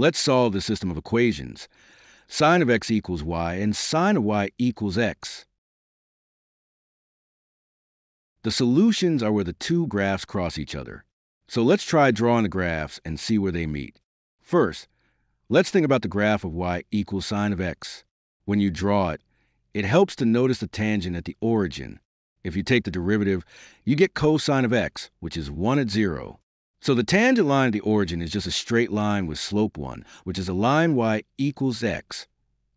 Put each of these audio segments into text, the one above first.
Let's solve the system of equations. Sine of x equals y and sine of y equals x. The solutions are where the two graphs cross each other. So let's try drawing the graphs and see where they meet. First, let's think about the graph of y equals sine of x. When you draw it, it helps to notice the tangent at the origin. If you take the derivative, you get cosine of x, which is 1 at 0. So the tangent line at the origin is just a straight line with slope 1, which is a line y equals x.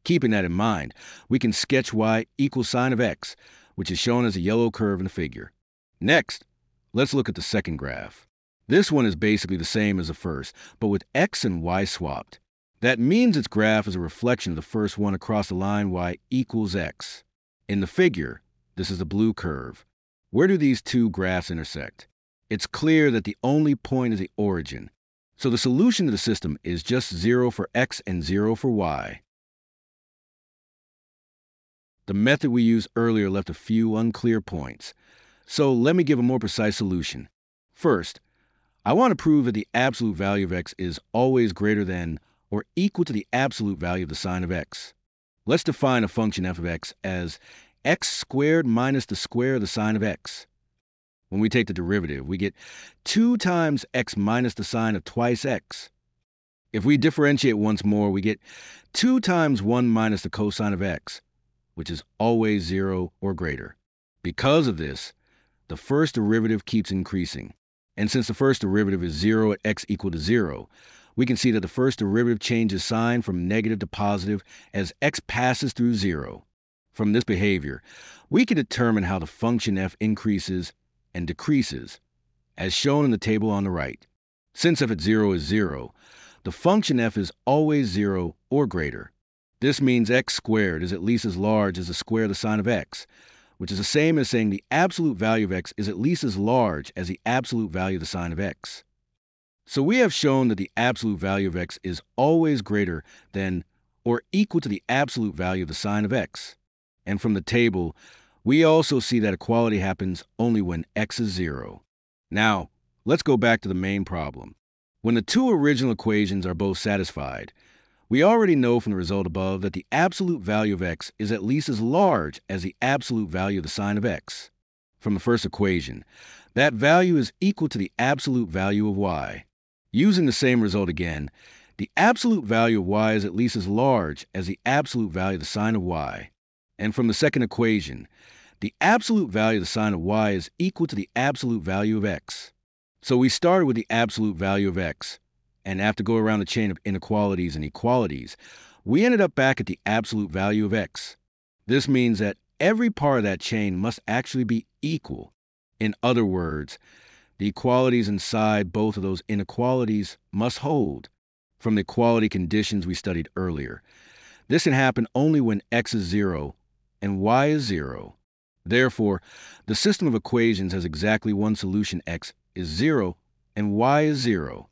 Keeping that in mind, we can sketch y equals sine of x, which is shown as a yellow curve in the figure. Next, let's look at the second graph. This one is basically the same as the first, but with x and y swapped. That means its graph is a reflection of the first one across the line y equals x. In the figure, this is a blue curve. Where do these two graphs intersect? it's clear that the only point is the origin. So the solution to the system is just 0 for x and 0 for y. The method we used earlier left a few unclear points. So let me give a more precise solution. First, I want to prove that the absolute value of x is always greater than or equal to the absolute value of the sine of x. Let's define a function f of x as x squared minus the square of the sine of x. When we take the derivative, we get 2 times x minus the sine of twice x. If we differentiate once more, we get 2 times 1 minus the cosine of x, which is always 0 or greater. Because of this, the first derivative keeps increasing. And since the first derivative is 0 at x equal to 0, we can see that the first derivative changes sign from negative to positive as x passes through 0. From this behavior, we can determine how the function f increases and decreases, as shown in the table on the right. Since f at 0 is 0, the function f is always 0 or greater. This means x squared is at least as large as the square of the sine of x, which is the same as saying the absolute value of x is at least as large as the absolute value of the sine of x. So we have shown that the absolute value of x is always greater than or equal to the absolute value of the sine of x. And from the table, we also see that equality happens only when x is 0. Now, let's go back to the main problem. When the two original equations are both satisfied, we already know from the result above that the absolute value of x is at least as large as the absolute value of the sine of x. From the first equation, that value is equal to the absolute value of y. Using the same result again, the absolute value of y is at least as large as the absolute value of the sine of y. And from the second equation, the absolute value of the sine of y is equal to the absolute value of x. So we started with the absolute value of x, and after go around the chain of inequalities and equalities, we ended up back at the absolute value of x. This means that every part of that chain must actually be equal. In other words, the equalities inside both of those inequalities must hold from the equality conditions we studied earlier. This can happen only when x is 0 and y is 0. Therefore, the system of equations has exactly one solution x is 0 and y is 0.